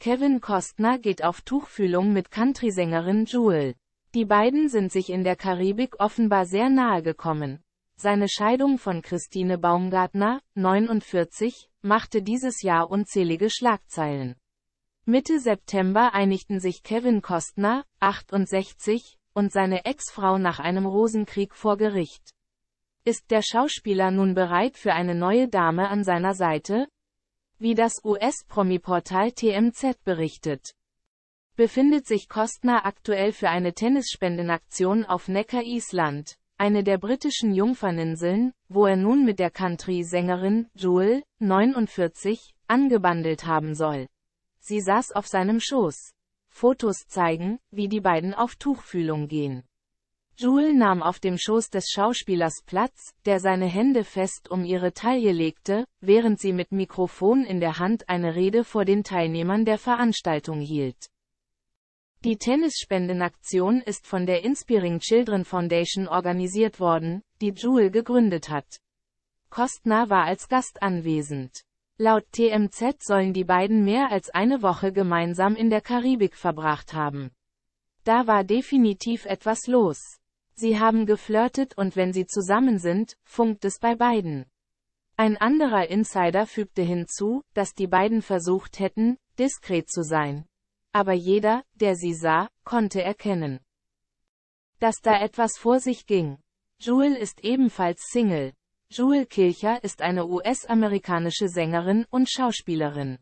Kevin Costner geht auf Tuchfühlung mit Country-Sängerin Jewel. Die beiden sind sich in der Karibik offenbar sehr nahe gekommen. Seine Scheidung von Christine Baumgartner, 49, machte dieses Jahr unzählige Schlagzeilen. Mitte September einigten sich Kevin Costner, 68, und seine Ex-Frau nach einem Rosenkrieg vor Gericht. Ist der Schauspieler nun bereit für eine neue Dame an seiner Seite? Wie das US-Promi-Portal TMZ berichtet, befindet sich Kostner aktuell für eine Tennisspendenaktion auf Neckar Island, eine der britischen Jungferninseln, wo er nun mit der Country-Sängerin Jewel, 49, angebandelt haben soll. Sie saß auf seinem Schoß. Fotos zeigen, wie die beiden auf Tuchfühlung gehen. Jules nahm auf dem Schoß des Schauspielers Platz, der seine Hände fest um ihre Taille legte, während sie mit Mikrofon in der Hand eine Rede vor den Teilnehmern der Veranstaltung hielt. Die Tennisspendenaktion ist von der Inspiring Children Foundation organisiert worden, die Jewel gegründet hat. Kostner war als Gast anwesend. Laut TMZ sollen die beiden mehr als eine Woche gemeinsam in der Karibik verbracht haben. Da war definitiv etwas los. Sie haben geflirtet und wenn sie zusammen sind, funkt es bei beiden. Ein anderer Insider fügte hinzu, dass die beiden versucht hätten, diskret zu sein. Aber jeder, der sie sah, konnte erkennen, dass da etwas vor sich ging. Jewel ist ebenfalls Single. Jewel Kilcher ist eine US-amerikanische Sängerin und Schauspielerin.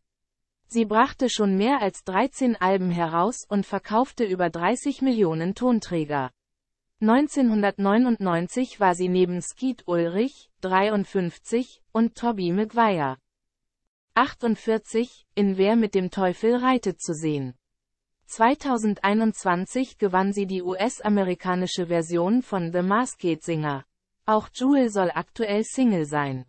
Sie brachte schon mehr als 13 Alben heraus und verkaufte über 30 Millionen Tonträger. 1999 war sie neben Skeet Ulrich, 53, und Toby Maguire, 48, in Wer mit dem Teufel reitet zu sehen. 2021 gewann sie die US-amerikanische Version von The Masked Singer. Auch Jewel soll aktuell Single sein.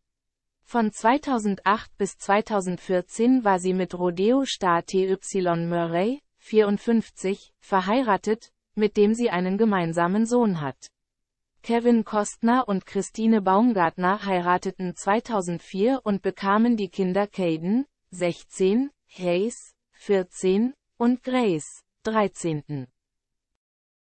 Von 2008 bis 2014 war sie mit Rodeo-Star T.Y. Murray, 54, verheiratet, mit dem sie einen gemeinsamen Sohn hat. Kevin Kostner und Christine Baumgartner heirateten 2004 und bekamen die Kinder Caden, 16, Hayes, 14, und Grace, 13.